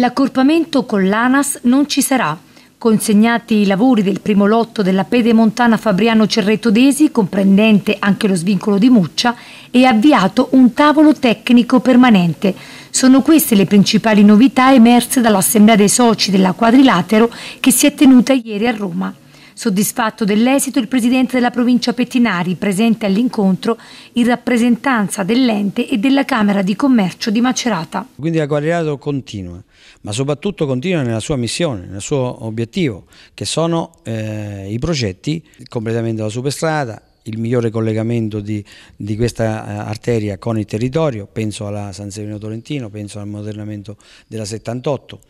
L'accorpamento con l'ANAS non ci sarà. Consegnati i lavori del primo lotto della Pedemontana Fabriano Cerretto Desi, comprendente anche lo svincolo di Muccia, è avviato un tavolo tecnico permanente. Sono queste le principali novità emerse dall'assemblea dei soci della Quadrilatero che si è tenuta ieri a Roma. Soddisfatto dell'esito, il presidente della provincia Pettinari, presente all'incontro in rappresentanza dell'ente e della Camera di Commercio di Macerata. Quindi la Quadrilato continua, ma soprattutto continua nella sua missione, nel suo obiettivo, che sono eh, i progetti, il completamento della superstrada, il migliore collegamento di, di, questa eh, arteria con il territorio, penso alla San Severino Tolentino, penso al modernamento della 78,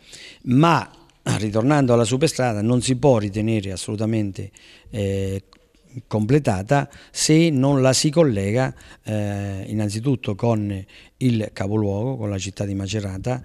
ma Ah, ritornando alla superstrada, non si può ritenere assolutamente eh, completata se non la si collega eh, innanzitutto con il capoluogo, con la città di Macerata,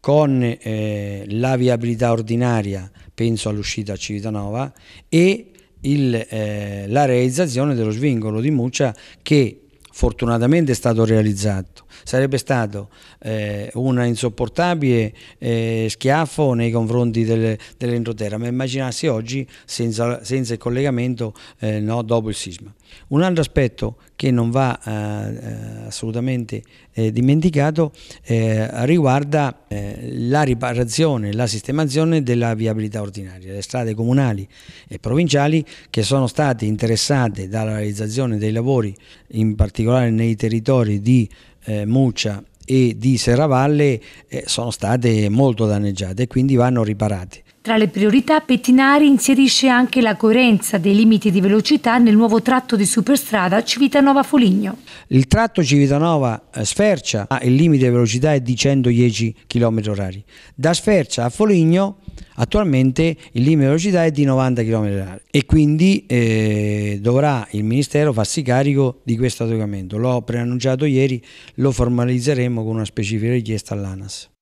con eh, la viabilità ordinaria, penso all'uscita a Civitanova, e il, eh, la realizzazione dello svingolo di Muccia che fortunatamente è stato realizzato. Sarebbe stato eh, un insopportabile eh, schiaffo nei confronti del, dell'entroterra, ma immaginarsi oggi senza, senza il collegamento eh, no, dopo il sisma. Un altro aspetto che non va eh, eh, assolutamente eh, dimenticato riguarda la riparazione, la sistemazione della viabilità ordinaria. Le strade comunali e provinciali che sono state interessate dalla realizzazione dei lavori, in particolare particolare nei territori di eh, Muccia e di Serravalle eh, sono state molto danneggiate e quindi vanno riparate. Tra le priorità Pettinari inserisce anche la coerenza dei limiti di velocità nel nuovo tratto di superstrada Civitanova-Foligno. Il tratto Civitanova-Sfercia ha il limite di velocità è di 110 km/h. Da Sfercia a Foligno attualmente il limite di velocità è di 90 km/h e quindi eh, dovrà il Ministero farsi carico di questo adeguamento. L'ho preannunciato ieri, lo formalizzeremo con una specifica richiesta all'ANAS.